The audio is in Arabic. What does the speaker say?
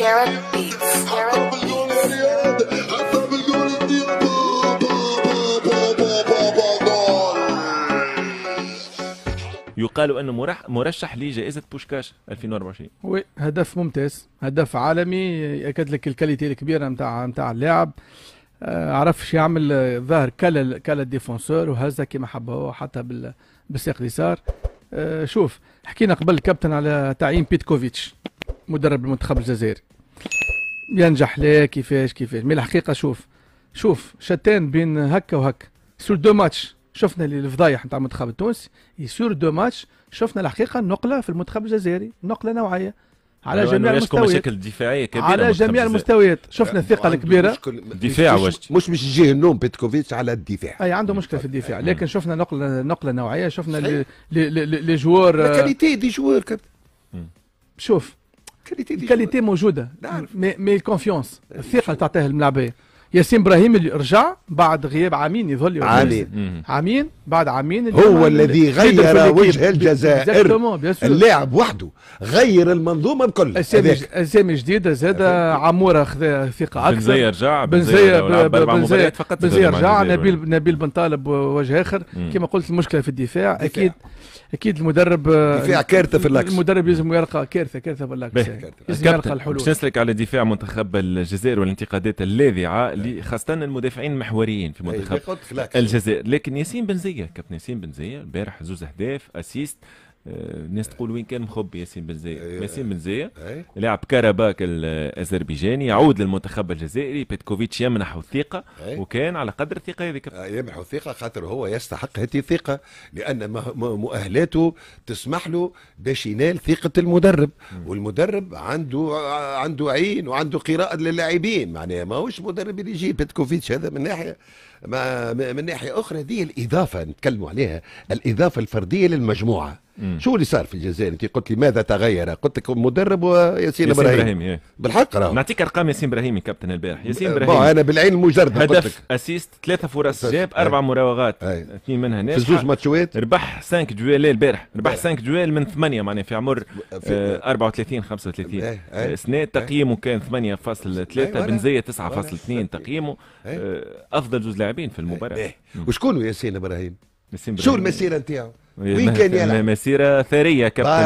Garrett Beats. Garrett يقال انه مرشح لجائزه بوشكاش 2024 وي هدف ممتاز هدف عالمي ياكد لك الكاليتي الكبيره نتاع نتاع اللاعب آه، عرف شو يعمل آه، ظهر كلا كلا الديفونسور وهزها كما حب هو حتى بالساق اليسار آه، شوف حكينا قبل كابتن على تعيين بيتكوفيتش مدرب المنتخب الجزائري ينجح لا كيفاش كيفاش مي الحقيقه شوف شوف شتان بين هكا وهكا سور دو ماتش شفنا الفضايح نتاع المنتخب التونسي سور دو ماتش شفنا الحقيقه نقله في المنتخب الجزائري نقله نوعيه على أيوة، جميع المستويات مشاكل دفاعيه كبيره على جميع المستويات شفنا الثقه الكبيره دفاع مش مش, مش جه النوم بيتكوفيتش على الدفاع اي عنده مشكله في الدفاع لكن شفنا نقله نقله نوعيه شفنا لي جوار آه، كاليتي دي جوار شوف الكاليتي موجوده مي الكونفونس الثقه تعطيها الملاعبيه ياسين ابراهيم اللي رجع بعد غياب عامين يظل عامين عامين بعد عامين هو الذي غير وجه الجزائر اللاعب وحده غير المنظومه الكل اسامي اسامي جديده زاد عموره خذا ثقه اكثر بنزيا رجع بنزيا بنزيا فقط بنزيا رجع نبيل نبيل بن طالب وجه اخر كما قلت المشكله في الدفاع اكيد اكيد المدرب دفاع كارثه في اللاكس المدرب يلزم يلقى كارثه كارثه في اللاكس يلزم يلقى الحلول باش نسلك على دفاع منتخب الجزائر والانتقادات اللاذعه اللي إيه. خاصه المدافعين المحوريين في منتخب الجزائر لكن ياسين بنزيه كابتن ياسين بنزيه البارح زوز اهداف اسيست آه، الناس تقول وين كان مخبي ياسين بن زايد أيوة. ياسين بن زايد لاعب كرباك الاذربيجاني يعود للمنتخب الجزائري بيتكوفيتش يمنح الثقه وكان على قدر الثقه هذيك آه، يمنح الثقه خاطر هو يستحق هذه الثقه لان مؤهلاته تسمح له باش ينال ثقه المدرب والمدرب عنده آه، عنده عين وعنده قراءه للاعبين معناها ماهوش مدرب اللي يجي بيتكوفيتش هذا من ناحيه ما من ناحيه اخرى هذه الاضافه نتكلموا عليها الاضافه الفرديه للمجموعه مم. شو اللي صار في الجزائر انت قلت لي ماذا تغير قلت لك مدرب وياسين ابراهيم ابراهيم إيه. بالحق راه نعطيك ارقام ياسين ابراهيم كابتن البارح ياسين ابراهيم انا بالعين المجرد هدف اسيست ثلاثه فرص جاب اربع مراوغات اثنين منها ناجحه في زوج ماتشوات ربح 5 دويل البارح ربح 5 دويل من ثمانيه معناها في عمر في... 34 آه، 35 آه، سنه تقييمه كان 8.3 بنزيه 9.2 تقييمه آه، افضل زوج لاعبين في المباراه وشكون ياسين ابراهيم؟ شو المسيره نتاعو؟ وين كان يلعب مسيره ثريه كابتن